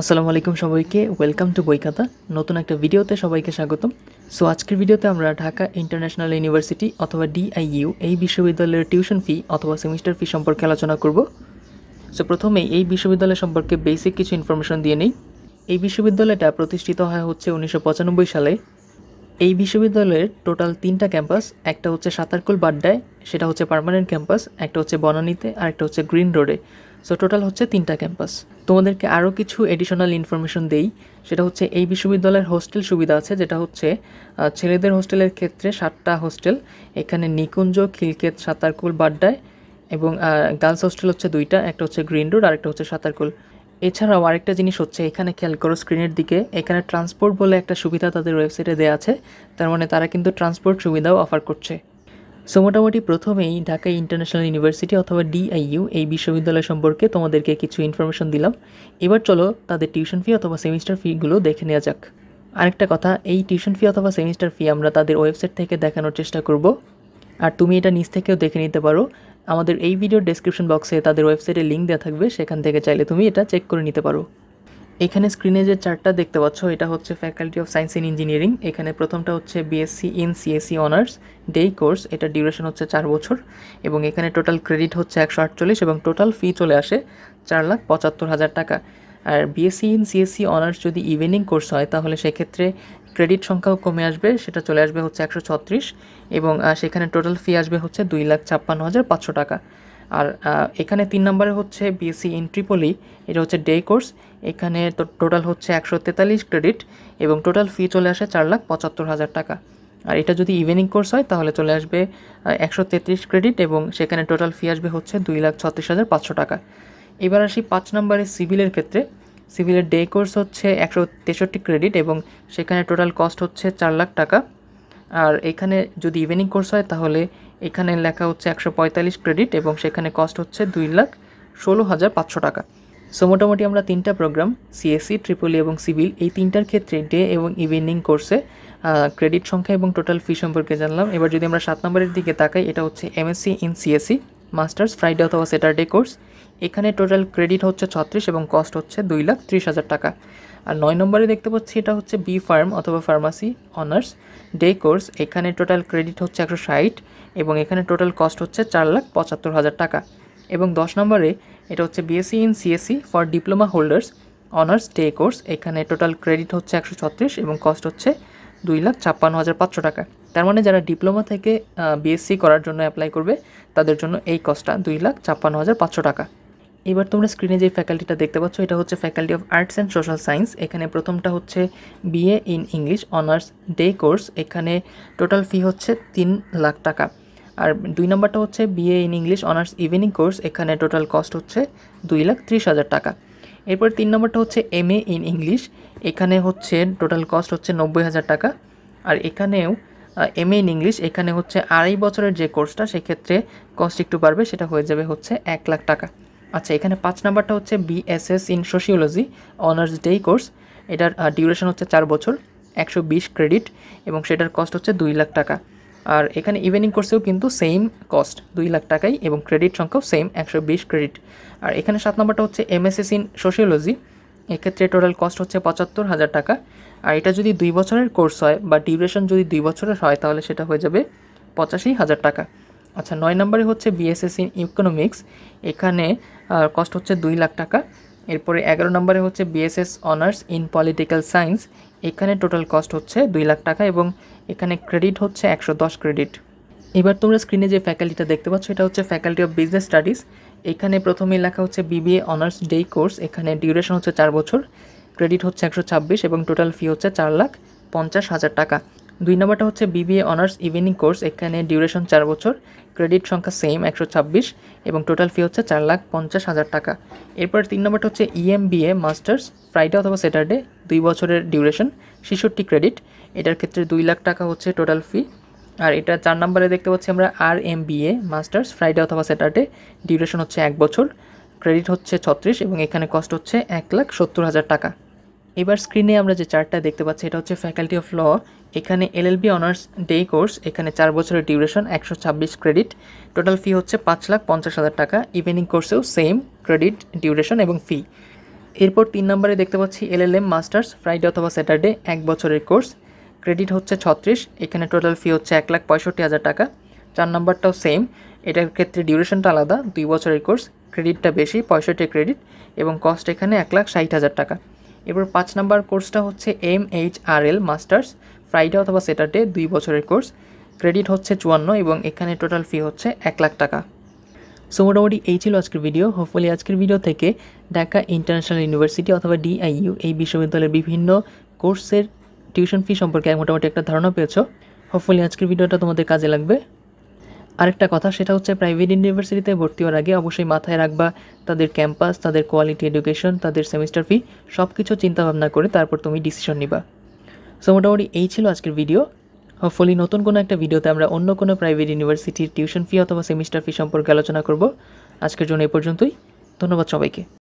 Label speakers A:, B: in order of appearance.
A: আসসালামু আলাইকুম সবাইকে ওয়েলকাম টু বইখাতা নতুন একটা ভিডিওতে সবাইকে স্বাগতম সো আজকের ভিডিওতে আমরা ঢাকা ইন্টারন্যাশনাল ইউনিভার্সিটি অথবা ডিআইইউ এই বিশ্ববিদ্যালয়ের টিউশন ফি অথবা সেমিস্টার ফি সম্পর্কে আলোচনা করব সো প্রথমেই এই বিশ্ববিদ্যালয় সম্পর্কে বেসিক কিছু ইনফরমেশন দিয়ে নেই এই বিশ্ববিদ্যালয়টা প্রতিষ্ঠিত হয় হচ্ছে উনিশশো সালে এই বিশ্ববিদ্যালয়ের টোটাল তিনটা ক্যাম্পাস একটা হচ্ছে সাতারকুল বাড্ডায় সেটা হচ্ছে পার্মানেন্ট ক্যাম্পাস একটা হচ্ছে বনানীতে আর একটা হচ্ছে গ্রিন রোডে সো টোটাল হচ্ছে তিনটা ক্যাম্পাস তোমাদেরকে আরও কিছু এডিশনাল ইনফরমেশন দেই সেটা হচ্ছে এই বিশ্ববিদ্যালয়ের হোস্টেল সুবিধা আছে যেটা হচ্ছে ছেলেদের হোস্টেলের ক্ষেত্রে সাতটা হোস্টেল এখানে নিকুঞ্জ খিলকেত সাঁতারকুল বাড্ডায় এবং গার্লস হোস্টেল হচ্ছে দুইটা একটা হচ্ছে গ্রিন রোড আর একটা হচ্ছে সাঁতারকুল এছাড়াও আরেকটা জিনিস হচ্ছে এখানে খেয়াল করো স্ক্রিনের দিকে এখানে ট্রান্সপোর্ট বলে একটা সুবিধা তাদের ওয়েবসাইটে দেওয়া আছে তার মানে তারা কিন্তু ট্রান্সপোর্ট সুবিধাও অফার করছে সো মোটামুটি প্রথমেই ঢাকা ইন্টারন্যাশনাল ইউনিভার্সিটি অথবা ডিআইইউ এই বিশ্ববিদ্যালয় সম্পর্কে তোমাদেরকে কিছু ইনফরমেশন দিলাম এবার চলো তাদের টিউশন ফি অথবা সেমিস্টার ফিগুলো দেখে নেওয়া যাক আরেকটা কথা এই টিউশন ফি অথবা সেমিস্টার ফি আমরা তাদের ওয়েবসাইট থেকে দেখানোর চেষ্টা করব আর তুমি এটা নিচ থেকেও দেখে নিতে পারো আমাদের এই ভিডিওর ডেসক্রিপশন বক্সে তাদের ওয়েবসাইটে লিঙ্ক দেওয়া থাকবে সেখান থেকে চাইলে তুমি এটা চেক করে নিতে পারো এখানে স্ক্রিনে যে চারটা দেখতে পাচ্ছ এটা হচ্ছে faculty of science in engineering এখানে প্রথমটা হচ্ছে BSc in CSE honours day course এটা ডিউরেশন হচ্ছে চার বছর এবং এখানে টোটাল ক্রেডিট হচ্ছে একশো আটচল্লিশ এবং টোটাল ফি চলে আসে চার লাখ পঁচাত্তর হাজার টাকা আর বিএসসি ইন সিএসসি অনার্স যদি ইভিনিং কোর্স হয় তাহলে সেক্ষেত্রে ক্রেডিট সংখ্যাও কমে আসবে সেটা চলে আসবে হচ্ছে একশো ছত্রিশ এবং সেখানে টোটাল ফি আসবে হচ্ছে দুই লাখ ছাপ্পান্ন হাজার পাঁচশো টাকা আর এখানে তিন নম্বরে হচ্ছে বিএসসি ইন ট্রিপলি এটা হচ্ছে ডে কোর্স এখানে তো টোটাল হচ্ছে একশো তেতাল্লিশ ক্রেডিট এবং টোটাল ফি চলে আসে চার লাখ পঁচাত্তর হাজার টাকা আর এটা যদি ইভিনিং কোর্স হয় তাহলে চলে আসবে একশো তেত্রিশ ক্রেডিট এবং সেখানে টোটাল ফি আসবে হচ্ছে দুই লাখ ছত্রিশ হাজার পাঁচশো টাকা এবার আসি পাঁচ নম্বরে সিভিলের ক্ষেত্রে সিভিলের ডে কোর্স হচ্ছে একশো তেষট্টি ক্রেডিট এবং সেখানে টোটাল কস্ট হচ্ছে চার লাখ টাকা আর এখানে যদি ইভিনিং কোর্স হয় তাহলে এখানে লেখা হচ্ছে একশো পঁয়তাল্লিশ ক্রেডিট এবং সেখানে কস্ট হচ্ছে দুই লাখ ষোলো হাজার পাঁচশো টাকা সো মোটামুটি আমরা তিনটা প্রোগ্রাম সিএসসি ট্রিপলি এবং সিভিল এই তিনটার ক্ষেত্রে ডে এবং ইভিনিং কোর্সে ক্রেডিট সংখ্যা এবং টোটাল ফি সম্পর্কে জানলাম এবার যদি আমরা সাত নম্বরের দিকে তাকাই এটা হচ্ছে MSc in CSE masters Friday অথবা স্যাটারডে কোর্স এখানে টোটাল ক্রেডিট হচ্ছে ছত্রিশ এবং কস্ট হচ্ছে দুই লাখ ত্রিশ হাজার টাকা আর নয় নম্বরে দেখতে পাচ্ছি এটা হচ্ছে বি ফার্ম অথবা ফার্মাসি অনার্স ডে কোর্স এখানে টোটাল ক্রেডিট হচ্ছে একশো ষাট এবং এখানে টোটাল কস্ট হচ্ছে চার লাখ পঁচাত্তর হাজার টাকা এবং দশ নম্বরে এটা হচ্ছে BSc in CSE for diploma holders honours day course এখানে টোটাল ক্রেডিট হচ্ছে একশো ছত্রিশ এবং কস্ট হচ্ছে দুই লাখ ছাপ্পান্ন হাজার পাঁচশো টাকা তার মানে যারা ডিপ্লোমা থেকে বিএসসি করার জন্য অ্যাপ্লাই করবে তাদের জন্য এই কস্টটা দুই লাখ ছাপ্পান্ন হাজার পাঁচশো টাকা এবার তোমরা স্ক্রিনে যে ফ্যাকাল্টিটা দেখতে পাচ্ছ এটা হচ্ছে faculty of arts and social science এখানে প্রথমটা হচ্ছে BA in English honours day course এখানে টোটাল ফি হচ্ছে তিন লাখ টাকা আর দুই নম্বরটা হচ্ছে BA in English honours evening course এখানে টোটাল কস্ট হচ্ছে দুই লাখ ত্রিশ হাজার টাকা এরপর তিন নম্বরটা হচ্ছে এম এ ইন ইংলিশ এখানে হচ্ছে টোটাল কস্ট হচ্ছে নব্বই হাজার টাকা আর এখানেও এম ইন ইংলিশ এখানে হচ্ছে আড়াই বছরের যে কোর্সটা সেক্ষেত্রে কস্ট একটু বাড়বে সেটা হয়ে যাবে হচ্ছে এক লাখ টাকা আচ্ছা এখানে পাঁচ নাম্বারটা হচ্ছে BSS in sociology honours day course এটার ডিউরেশন হচ্ছে চার বছর একশো বিশ ক্রেডিট এবং সেটার কস্ট হচ্ছে দুই লাখ টাকা আর এখানে ইভেনিং কোর্সেও কিন্তু সেম কস্ট দুই লাখ টাকাই এবং ক্রেডিট সংখ্যাও সেম একশো ক্রেডিট আর এখানে সাত নম্বরটা হচ্ছে এমএসএস ইন সোশিওলজি এক্ষেত্রে টোটাল কস্ট হচ্ছে পঁচাত্তর হাজার টাকা আর এটা যদি দুই বছরের কোর্স হয় বা ডিউরেশন যদি দুই বছরের হয় তাহলে সেটা হয়ে যাবে পঁচাশি হাজার টাকা আচ্ছা নয় নম্বরে হচ্ছে বিএসএস ইন ইকোনমিক্স এখানে কস্ট হচ্ছে দুই লাখ টাকা এরপরে এগারো নম্বরে হচ্ছে BSS honours in political science এখানে টোটাল কস্ট হচ্ছে দুই লাখ টাকা এবং এখানে ক্রেডিট হচ্ছে একশো দশ ক্রেডিট এবার তোমরা স্ক্রিনে যে ফ্যাকাল্টিটা দেখতে পাচ্ছ এটা হচ্ছে ফ্যাকাল্টি অফ বিজনেস স্টাডিজ এখানে প্রথমে লেখা হচ্ছে বিবিএ অনার্স ডে কোর্স এখানে ডিউরেশন হচ্ছে চার বছর ক্রেডিট হচ্ছে একশো ছাব্বিশ এবং টোটাল ফি হচ্ছে চার লাখ পঞ্চাশ হাজার টাকা দুই নম্বরটা হচ্ছে বিবিএ অনার্স ইভিনিং কোর্স এখানে ডিউরেশন চার বছর ক্রেডিট সংখ্যা সেম একশো ছাব্বিশ এবং টোটাল ফি হচ্ছে চার লাখ পঞ্চাশ হাজার টাকা এরপর তিন নম্বরটা হচ্ছে ইএমবিএ মাস্টার্স ফ্রাইডে অথবা স্যাটারডে দুই বছরের ডিউরেশন ছেষট্টি ক্রেডিট এটার ক্ষেত্রে দুই লাখ টাকা হচ্ছে টোটাল ফি আর এটা চার নম্বরে দেখতে পাচ্ছি আমরা আর M B A masters Friday অথবা স্যাটারডে ডিউরেশন হচ্ছে এক বছর ক্রেডিট হচ্ছে ছত্রিশ এবং এখানে কস্ট হচ্ছে এক লাখ সত্তর হাজার টাকা এবার স্ক্রিনে আমরা যে চার্টটা দেখতে পাচ্ছি এটা হচ্ছে ফ্যাকাল্টি অফ ল এখানে এলএলবি অনার্স ডে কোর্স এখানে চার বছরের ডিউরেশন একশো ছাব্বিশ ক্রেডিট টোটাল ফি হচ্ছে পাঁচ লাখ পঞ্চাশ হাজার টাকা ইভিনিং কোর্সেও সেম ক্রেডিট ডিউরেশন এবং ফি এরপর তিন নম্বরে দেখতে পাচ্ছি এলএলএম মাস্টার্স ফ্রাইডে অথবা স্যাটারডে এক বছরের কোর্স ক্রেডিট হচ্ছে ছত্রিশ এখানে টোটাল ফি হচ্ছে এক লাখ পঁয়ষট্টি হাজার টাকা চার নম্বরটাও সেম এটার ক্ষেত্রে ডিউরেশনটা আলাদা দুই বছরের কোর্স ক্রেডিটটা বেশি পঁয়ষট্টি ক্রেডিট এবং কস্ট এখানে এক লাখ ষাট হাজার টাকা এবার পাঁচ নম্বর কোর্সটা হচ্ছে M H R L masters Friday অথবা স্যাটারডে দুই বছরের কোর্স ক্রেডিট হচ্ছে চুয়ান্ন এবং এখানে টোটাল ফি হচ্ছে এক লাখ টাকা সো মোটামুটি এই ছিল আজকের ভিডিও হোপফুলি আজকের ভিডিও থেকে ঢাকা ইন্টারন্যাশনাল ইউনিভার্সিটি অথবা ডিআইইউ এই বিশ্ববিদ্যালয়ের বিভিন্ন কোর্সের টিউশন ফি সম্পর্কে মোটামুটি একটা ধারণা পেয়েছো হোপফুলি আজকের ভিডিওটা তোমাদের কাজে লাগবে আরেকটা কথা সেটা হচ্ছে প্রাইভেট ইউনিভার্সিটিতে ভর্তি হওয়ার আগে অবশ্যই মাথায় রাখবা তাদের ক্যাম্পাস তাদের কোয়ালিটি এডুকেশন তাদের সেমিস্টার ফি সব কিছু চিন্তাভাবনা করে তারপর তুমি ডিসিশন নিবা সো মোটামুটি এই ছিল আজকের ভিডিও হোপফুলি নতুন কোনো একটা ভিডিওতে আমরা অন্য কোনো প্রাইভেট ইউনিভার্সিটির টিউশন ফি অথবা সেমিস্টার ফি সম্পর্কে আলোচনা করব আজকের জন্য এ পর্যন্তই ধন্যবাদ সবাইকে